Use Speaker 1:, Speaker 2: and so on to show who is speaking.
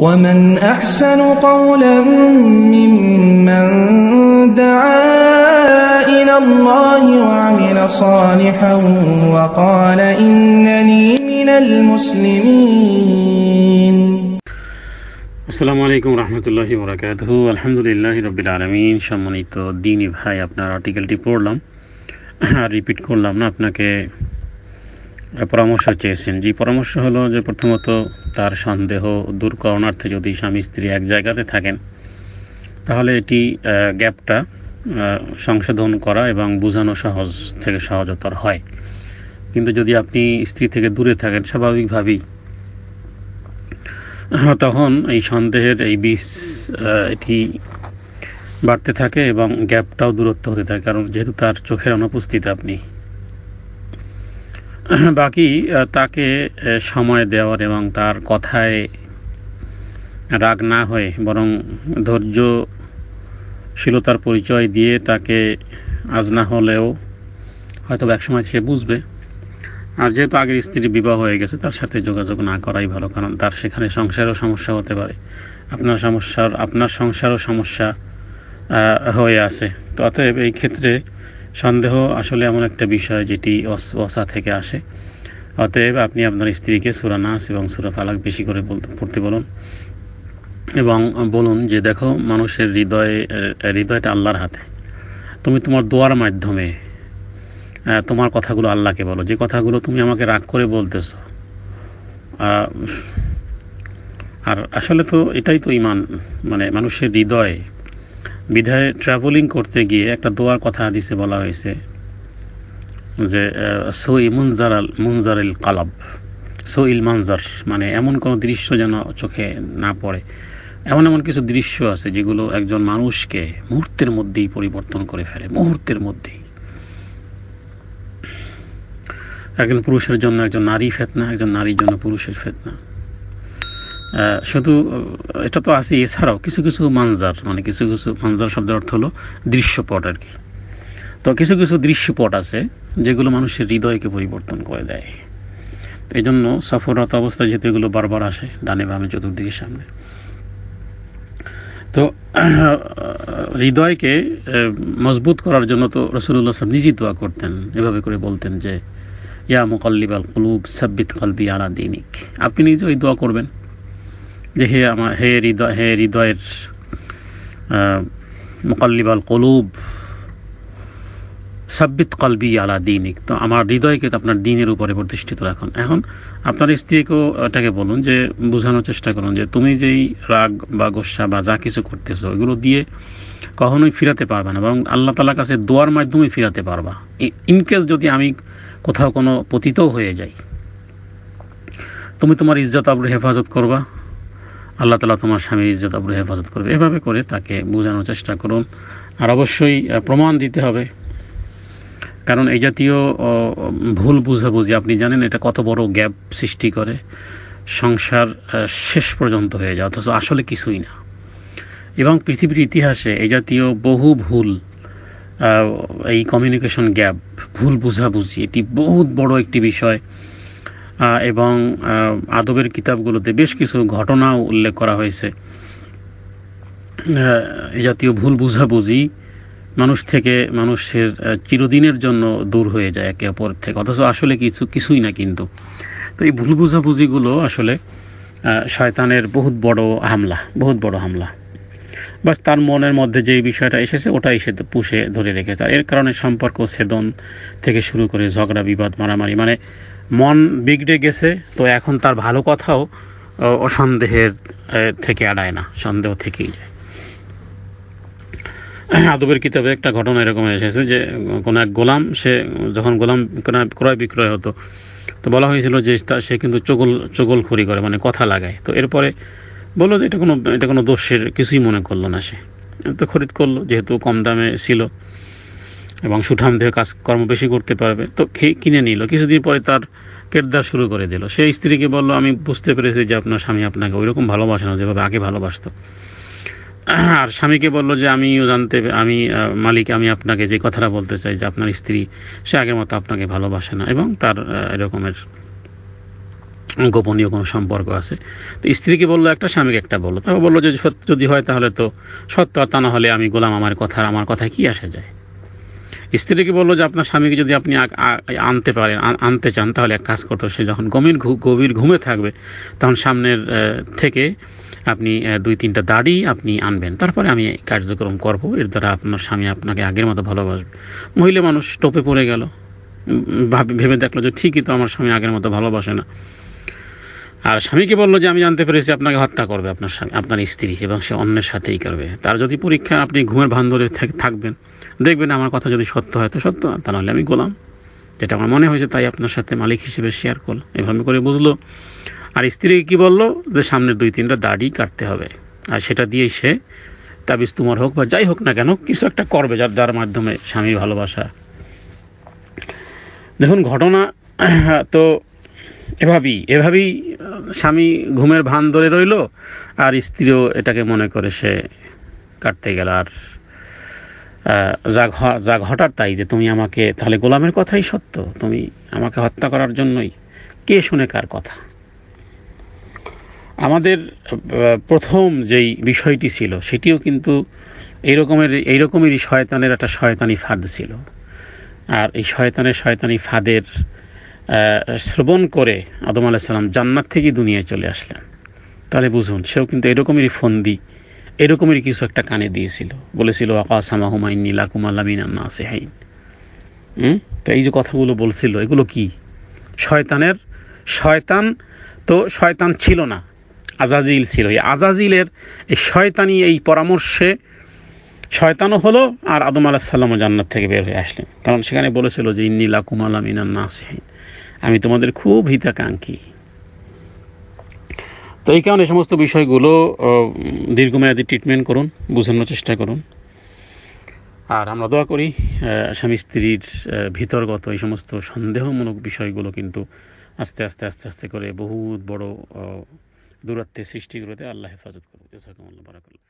Speaker 1: ومن أحسن قولا ممن دعا إلى الله وعمل صالحا وقال إنني من المسلمين السلام عليكم ورحمة الله وبركاته والحمد لله رب العالمين شمانيتو ديني بهاي أبنا راتيكال تي بورلام ريبيت كورلام أبنا كي পরামর্শ চেয়েছেন যে পরামর্শ হলো যে প্রথমত তার সন্দেহ দূর করণার্থে যদি স্বামী স্ত্রী এক জায়গাতে থাকেন তাহলে এটি গ্যাপটা সংশোধন করা এবং বোঝানো সহজ থেকে সহজতর হয় কিন্তু যদি আপনি স্ত্রী থেকে দূরে থাকেন স্বাভাবিকভাবেই তখন এই সন্দেহের এই বিষ এটি বাড়তে থাকে এবং গ্যাপটাও দূরত্ব হতে থাকে কারণ যেহেতু তার চোখের অনুপস্থিত আপনি বাকি তাকে সময় দেওয়ার এবং তার কথায় রাগ না হয়ে বরং ধৈর্যশীলতার পরিচয় দিয়ে তাকে আজ না হলেও হয়তো একসময় সে বুঝবে আর যেহেতু আগের স্ত্রীর বিবাহ হয়ে গেছে তার সাথে যোগাযোগ না করাই ভালো কারণ তার সেখানে সংসারও সমস্যা হতে পারে আপনার সমস্যার আপনার সংসারও সমস্যা হয়ে আছে তো অতএব এই ক্ষেত্রে সন্দেহ আসলে এমন একটা বিষয় যেটি অসা থেকে আসে অতএব আপনি আপনার স্ত্রীকে সুরা নাস এবং সুরা ফালাক বেশি করে পড়তে বলুন এবং বলুন যে দেখো মানুষের হৃদয়ে হৃদয়টা আল্লাহর হাতে তুমি তোমার দোয়ার মাধ্যমে তোমার কথাগুলো আল্লাহকে বলো যে কথাগুলো তুমি আমাকে রাগ করে বলতেছো আর আসলে তো এটাই তো ইমান মানে মানুষের হৃদয় বিধায় ট্রাভেলিং করতে গিয়ে একটা দোয়ার কথা দিছে বলা হয়েছে যে সই মুনজারাল মুনজারিল কালাব সইল মানজার মানে এমন কোনো দৃশ্য যেন চোখে না পড়ে এমন এমন কিছু দৃশ্য আছে যেগুলো একজন মানুষকে মুহূর্তের মধ্যেই পরিবর্তন করে ফেলে মুহূর্তের মধ্যেই একজন পুরুষের জন্য একজন নারী ফেতনা একজন নারীর জন্য পুরুষের ফেতনা শুধু এটা তো আছে এছাড়াও কিছু কিছু মানজার মানে কিছু কিছু মানজার শব্দের অর্থ হলো দৃশ্যপট আর কি তো কিছু কিছু দৃশ্যপট আছে যেগুলো মানুষের হৃদয়কে পরিবর্তন করে দেয় এই জন্য সফররত অবস্থায় যেহেতু এগুলো বারবার আসে ডানে বামে চতুর্দিকের সামনে তো হৃদয়কে মজবুত করার জন্য তো রসুল্লাহ সাহেব নিজেই দোয়া করতেন এভাবে করে বলতেন যে ইয়া মুকল্লিব আল কুলুব সাব্বিত কলবি আলা দিনিক আপনি নিজে ওই দোয়া করবেন যে হে আমার হে হৃদয় হে হৃদয়ের মোকাল্লিবাল কলুব সাব্বিত কলবি আলা দিনিক তো আমার হৃদয়কে তো আপনার দিনের উপরে প্রতিষ্ঠিত রাখুন এখন আপনার স্ত্রীকেও এটাকে বলুন যে বোঝানোর চেষ্টা করুন যে তুমি যেই রাগ বা গোসা বা যা কিছু করতেছো এগুলো দিয়ে কখনোই ফিরাতে পারবে না বরং আল্লাহ তালার কাছে দোয়ার মাধ্যমে ফিরাতে পারবা ইনকেস যদি আমি কোথাও কোনো পতিত হয়ে যাই তুমি তোমার ইজ্জত আবরু হেফাজত করবা আল্লাহ তালা তোমার স্বামীর ইজ্জত আবরু হেফাজত করবে এভাবে করে তাকে বোঝানোর চেষ্টা করুন আর অবশ্যই প্রমাণ দিতে হবে কারণ এই জাতীয় ভুল বুঝাবুঝি আপনি জানেন এটা কত বড় গ্যাপ সৃষ্টি করে সংসার শেষ পর্যন্ত হয়ে যায় অথচ আসলে কিছুই না এবং পৃথিবীর ইতিহাসে এই জাতীয় বহু ভুল এই কমিউনিকেশন গ্যাপ ভুল বুঝাবুঝি এটি বহুত বড় একটি বিষয় এবং আদবের কিতাবগুলোতে বেশ কিছু ঘটনাও উল্লেখ করা হয়েছে এ জাতীয় ভুল বুঝাবুঝি মানুষ থেকে মানুষের চিরদিনের জন্য দূর হয়ে যায় একে অপর থেকে অথচ আসলে কিছু কিছুই না কিন্তু তো এই ভুল বুঝাবুঝিগুলো আসলে শয়তানের বহুত বড় হামলা বহুত বড় হামলা বাস তার মনের মধ্যে যে বিষয়টা এসেছে ওটাই সে পুষে ধরে রেখেছে আর এর কারণে সম্পর্ক ছেদন থেকে শুরু করে ঝগড়া বিবাদ মারামারি মানে মন বিগড়ে গেছে তো এখন তার ভালো কথাও অসন্দেহের থেকে আড়ায় না সন্দেহ থেকেই যায় আদবের কিতাবে একটা ঘটনা এরকম এসেছে যে কোনো এক গোলাম সে যখন গোলাম ক্রয় বিক্রয় হতো তো বলা হয়েছিল যে সে কিন্তু চগল চগল খড়ি করে মানে কথা লাগায় তো এরপরে বললো যে এটা কোনো এটা কোনো দোষের কিছুই মনে করলো না সে তো খরিদ করলো যেহেতু কম দামে ছিল এবং সুঠাম দেহে কর্ম বেশি করতে পারবে তো কিনে নিল কিছুদিন পরে তার কেরদার শুরু করে দিল সে স্ত্রীকে বললো আমি বুঝতে পেরেছি যে আপনার স্বামী আপনাকে ওই রকম ভালোবাসে না যেভাবে আগে ভালোবাসত আর স্বামীকে বললো যে আমিও জানতে আমি মালিক আমি আপনাকে যে কথাটা বলতে চাই যে আপনার স্ত্রী সে আগের মতো আপনাকে ভালোবাসে না এবং তার এরকমের গোপনীয় কোনো সম্পর্ক আছে তো স্ত্রীকে বললো একটা স্বামীকে একটা বললো তারপর বললো যে যদি হয় তাহলে তো সত্য তা না হলে আমি গোলাম আমার কথার আমার কথা কি আসা যায় স্ত্রীকে বললো যে আপনার স্বামীকে যদি আপনি আনতে পারেন আনতে চান তাহলে এক কাজ করতে সে যখন গভীর গভীর ঘুমে থাকবে তখন সামনের থেকে আপনি দুই তিনটা দাড়ি আপনি আনবেন তারপরে আমি কার্যক্রম করব এর দ্বারা আপনার স্বামী আপনাকে আগের মতো ভালোবাসবে মহিলা মানুষ টোপে পড়ে গেল ভেবে দেখলো যে ঠিকই তো আমার স্বামী আগের মতো ভালোবাসে না আর স্বামীকে বলল যে আমি জানতে পেরেছি আপনাকে হত্যা করবে আপনার স্বামী আপনার স্ত্রী এবং সে অন্যের সাথেই করবে তার যদি পরীক্ষা আপনি ঘুমের ভান ধরে থাকবেন দেখবেন আমার কথা যদি সত্য হয় তো সত্য তা নাহলে আমি গোলাম যেটা আমার মনে হয়েছে তাই আপনার সাথে মালিক হিসেবে শেয়ার করল এভাবে করে বুঝলো আর স্ত্রী কি বললো যে সামনের দুই তিনটা দাড়ি কাটতে হবে আর সেটা দিয়ে সে তাবিজ তোমার হোক বা যাই হোক না কেন কিছু একটা করবে যার যার মাধ্যমে স্বামীর ভালোবাসা দেখুন ঘটনা তো এভাবেই এভাবেই স্বামী ঘুমের ভান ধরে রইল আর স্ত্রীও এটাকে মনে করে সে কাটতে গেল আর যা যা ঘটার তাই যে তুমি আমাকে তাহলে গোলামের কথাই সত্য তুমি আমাকে হত্যা করার জন্যই কে শুনে কার কথা আমাদের প্রথম যেই বিষয়টি ছিল সেটিও কিন্তু এইরকমের এইরকমেরই শয়তানের একটা শয়তানি ফাঁদ ছিল আর এই শয়তানের শয়তানি ফাঁদের শ্রবণ করে আদম আলাইসাল্লাম জান্নাত থেকে দুনিয়ায় চলে আসলেন তাহলে বুঝুন সেও কিন্তু এরকমেরই ফন্দি এরকমেরই কিছু একটা কানে দিয়েছিল বলেছিল আকাশামা হুমাইন নীলাকুম আল্লামিনা নাসেহাইন হুম তো এই যে কথাগুলো বলছিল এগুলো কি শয়তানের শয়তান তো শয়তান ছিল না আজাজিল ছিল এই আজাজিলের এই শয়তানি এই পরামর্শে শয়তানও হলো আর আদম আলাহ সাল্লামও জান্নাত থেকে বের হয়ে আসলেন কারণ সেখানে বলেছিল যে ইন্নি লাকুম আলামিনা নাসেহাইন আমি তোমাদের খুব হিতাকাঙ্ক্ষী তো এই কারণে সমস্ত বিষয়গুলো দীর্ঘমেয়াদী ট্রিটমেন্ট করুন বোঝানোর চেষ্টা করুন আর আমরা দোয়া করি স্বামী স্ত্রীর ভিতরগত এই সমস্ত সন্দেহমূলক বিষয়গুলো কিন্তু আস্তে আস্তে আস্তে আস্তে করে বহুত বড় দূরত্বের সৃষ্টি করতে আল্লাহ হেফাজত করুন জাজাকুমুল্লাহ বারাকাল্লাহ